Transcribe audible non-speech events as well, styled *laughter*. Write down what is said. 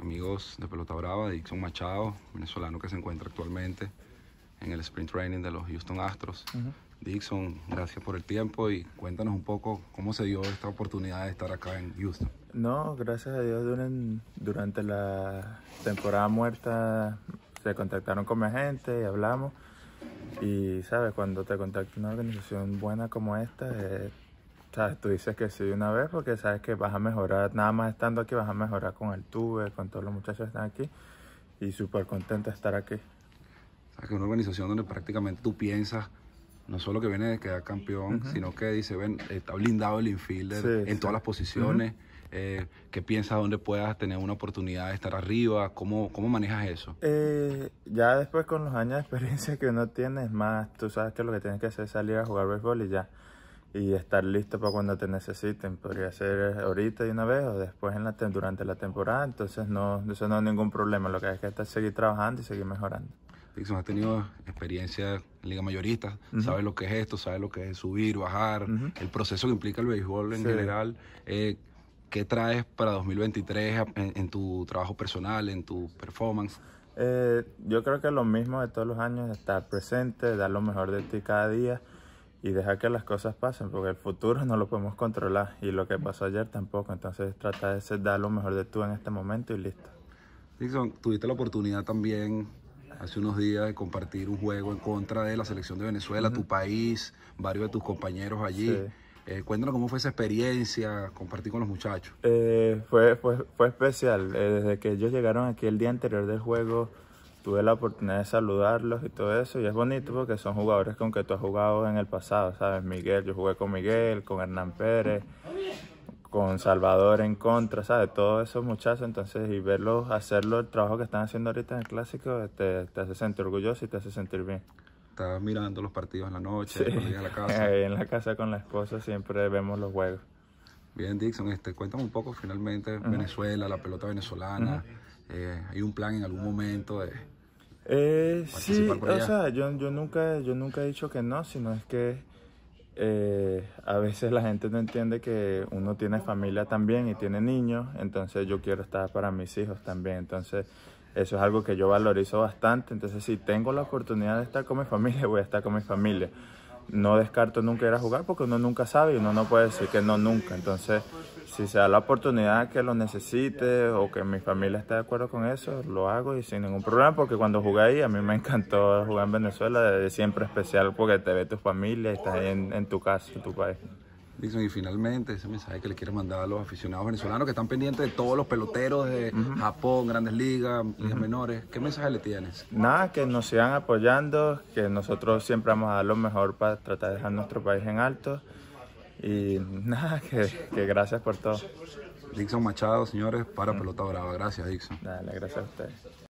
amigos de Pelota Brava, Dixon Machado, venezolano que se encuentra actualmente en el sprint training de los Houston Astros. Dixon, gracias por el tiempo y cuéntanos un poco cómo se dio esta oportunidad de estar acá en Houston. No, gracias a Dios durante, la temporada muerta se contactaron con mi gente y hablamos. Y sabes, cuando te contacta una organización buena como esta, eh, Tú dices que sí una vez porque sabes que vas a mejorar, nada más estando aquí vas a mejorar con el tube, con todos los muchachos que están aquí y súper contento de estar aquí. O que es una organización donde prácticamente tú piensas no solo que viene de quedar campeón, sino que dice, ven, está blindado el infielder en todas las posiciones, eh, ¿Qué piensas dónde puedas tener una oportunidad de estar arriba, ¿cómo, cómo manejas eso? Eh, ya después con los años de experiencia que uno tiene, es más, tú sabes que lo que tienes que hacer es salir a jugar béisbol y ya y estar listo para cuando te necesiten. Podría ser ahorita y una vez o después en la durante la temporada. Entonces no, eso no es ningún problema. Lo que hay que hacer seguir trabajando y seguir mejorando. Dixon, has tenido experiencia en Liga Mayorista, sabes lo que es esto, sabes lo que es subir, bajar, el proceso que implica el béisbol en general. Eh, ¿Qué traes para 2023 en, tu trabajo personal, en tu performance? Eh, yo creo que lo mismo de todos los años, estar presente, dar lo mejor de ti cada día y dejar que las cosas pasen, porque el futuro no lo podemos controlar y lo que pasó ayer tampoco. Entonces trata de dar lo mejor de tú en este momento y listo. Dixon, tuviste la oportunidad también hace unos días de compartir un juego en contra de la selección de Venezuela, tu país, varios de tus compañeros allí. Eh, cuéntanos cómo fue esa experiencia, compartir con los muchachos. Eh, fue, fue, fue, especial. Eh, desde que ellos llegaron aquí el día anterior del juego, tuve la oportunidad de saludarlos y todo eso. Y es bonito porque son jugadores con que tú has jugado en el pasado, ¿sabes? Miguel, yo jugué con Miguel, con Hernán Pérez, con Salvador en contra, ¿sabes? Todos esos muchachos. Entonces, y verlos hacerlo, el trabajo que están haciendo ahorita en el clásico, te, este, te hace sentir orgulloso y te hace sentir bien. Estás mirando los partidos en la noche, sí. la casa. *laughs* en la casa con la esposa siempre vemos los juegos. Bien, Dixon, este, cuéntame un poco finalmente Venezuela, la pelota venezolana. Eh, ¿Hay un plan en algún momento de, eh, sí, o sea, yo, yo, nunca, yo nunca he dicho que no, sino es que eh, a veces la gente no entiende que uno tiene familia también y tiene niños, entonces yo quiero estar para mis hijos también, entonces eso es algo que yo valorizo bastante, entonces si tengo la oportunidad de estar con mi familia, voy a estar con mi familia. No descarto nunca ir a jugar porque uno nunca sabe y uno no puede decir que no nunca, entonces si se da la oportunidad que lo necesite o que mi familia esté de acuerdo con eso, lo hago y sin ningún problema, porque cuando jugué ahí, a mí me encantó jugar en Venezuela, de siempre especial porque te ve tu familia y estás ahí en, tu casa, en tu país. Dixon, y finalmente ese mensaje que le quiero mandar a los aficionados venezolanos que están pendientes de todos los peloteros de Japón, grandes ligas, ligas menores. ¿Qué mensaje le tienes? Nada, que nos sigan apoyando, que nosotros siempre vamos a dar lo mejor para tratar de dejar nuestro país en alto y *laughs* nada, que, gracias por todo. Dixon Machado, señores, para Pelota Brava. Gracias, Dixon. Dale, gracias a ustedes.